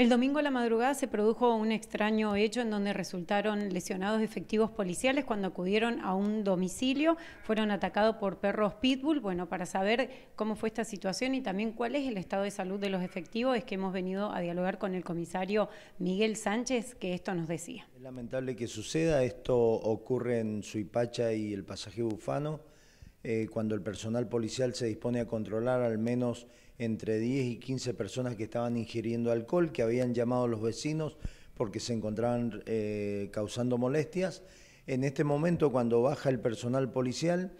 El domingo a la madrugada se produjo un extraño hecho en donde resultaron lesionados efectivos policiales cuando acudieron a un domicilio. Fueron atacados por perros pitbull. Bueno, para saber cómo fue esta situación y también cuál es el estado de salud de los efectivos, es que hemos venido a dialogar con el comisario Miguel Sánchez, que esto nos decía. Es lamentable que suceda. Esto ocurre en Suipacha y el pasaje Bufano. Eh, cuando el personal policial se dispone a controlar al menos entre 10 y 15 personas que estaban ingiriendo alcohol, que habían llamado a los vecinos porque se encontraban eh, causando molestias. En este momento, cuando baja el personal policial,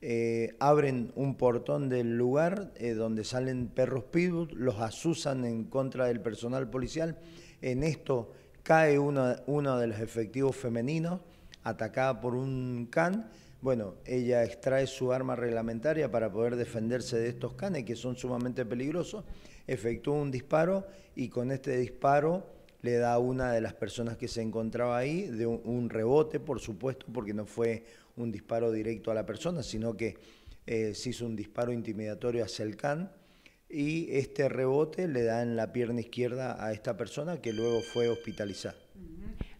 eh, abren un portón del lugar donde salen perros pitbull, los asusan en contra del personal policial. En esto cae una, de los efectivos femeninos, atacada por un can bueno, ella extrae su arma reglamentaria para poder defenderse de estos canes que son sumamente peligrosos, efectúa un disparo y con este disparo le da a una de las personas que se encontraba ahí de un, rebote, por supuesto, porque no fue un disparo directo a la persona, sino que eh, se hizo un disparo intimidatorio hacia el can y este rebote le da en la pierna izquierda a esta persona que luego fue hospitalizada.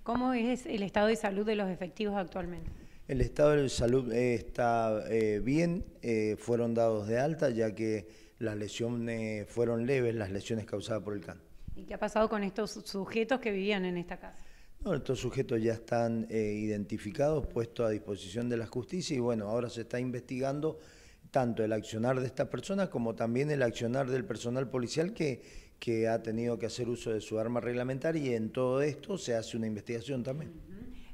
¿Cómo es el estado de salud de los efectivos actualmente? El estado de salud está eh, bien, eh, fueron dados de alta ya que las lesiones fueron leves, las lesiones causadas por el can. ¿Y qué ha pasado con estos sujetos que vivían en esta casa? No, estos sujetos ya están eh, identificados, puestos a disposición de la justicia y bueno, ahora se está investigando tanto el accionar de estas personas como también el accionar del personal policial que, que ha tenido que hacer uso de su arma reglamentaria y en todo esto se hace una investigación también.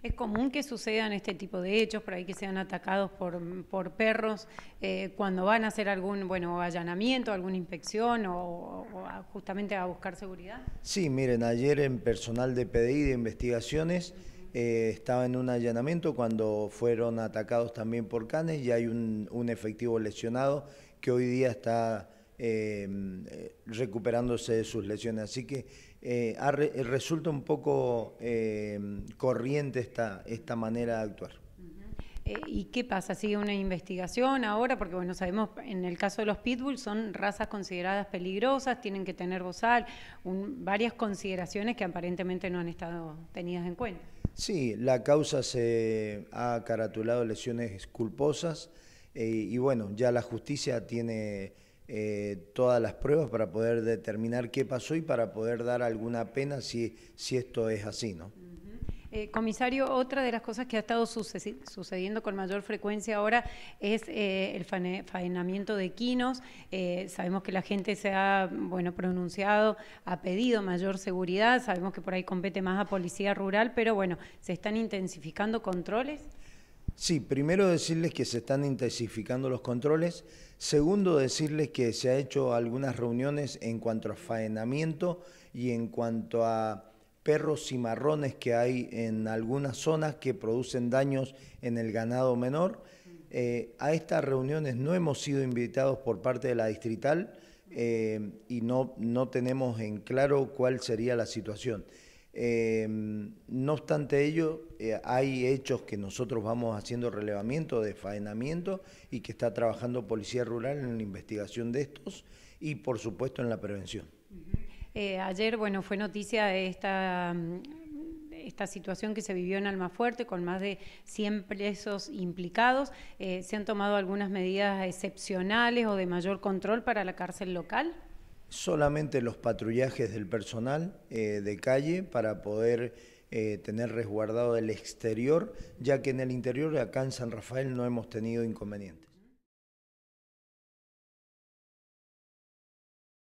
Es común que sucedan este tipo de hechos, por ahí que sean atacados por, por perros eh, cuando van a hacer algún bueno allanamiento, alguna inspección o, justamente a buscar seguridad. Sí, miren, ayer en personal de PDI de investigaciones eh, estaba en un allanamiento cuando fueron atacados también por canes y hay un efectivo lesionado que hoy día está Em, eh, recuperándose de sus lesiones. Así que eh, resulta un poco em, corriente esta, esta manera de actuar. Eh, ¿Y qué pasa? ¿Sigue una investigación ahora? Porque, bueno, sabemos, en el caso de los pitbulls son razas consideradas peligrosas, tienen que tener bozal, un, varias consideraciones que aparentemente no han estado tenidas en cuenta. Sí, la causa se ha caratulado lesiones culposas y, bueno, ya la justicia tiene eh, todas las pruebas para poder determinar qué pasó y para poder dar alguna pena si, si esto es así, ¿no? Eh, comisario, otra de las cosas que ha estado sucediendo con mayor frecuencia ahora es eh, el faenamiento de quinos. sabemos que la gente se ha bueno, pronunciado, ha pedido mayor seguridad, sabemos que por ahí compete más a policía rural, pero bueno, ¿se están intensificando controles? Sí, primero decirles que se están intensificando los controles. Segundo, decirles que se han hecho algunas reuniones en cuanto a faenamiento y en cuanto a perros y marrones que hay en algunas zonas que producen daños en el ganado menor. Eh, a estas reuniones no hemos sido invitados por parte de la distrital eh, y no tenemos en claro cuál sería la situación. Em, no obstante ello, eh, hay hechos que nosotros vamos haciendo relevamiento de faenamiento y que está trabajando Policía Rural en la investigación de estos y por supuesto en la prevención. Eh, ayer, bueno, fue noticia esta mm, esta situación que se vivió en Almafuerte con más de 100 presos implicados. Eh, ¿Se han tomado algunas medidas excepcionales o de mayor control para la cárcel local? Solamente los patrullajes del personal eh, de calle para poder eh, tener resguardado el exterior, ya que en el interior acá en San Rafael no hemos tenido inconvenientes.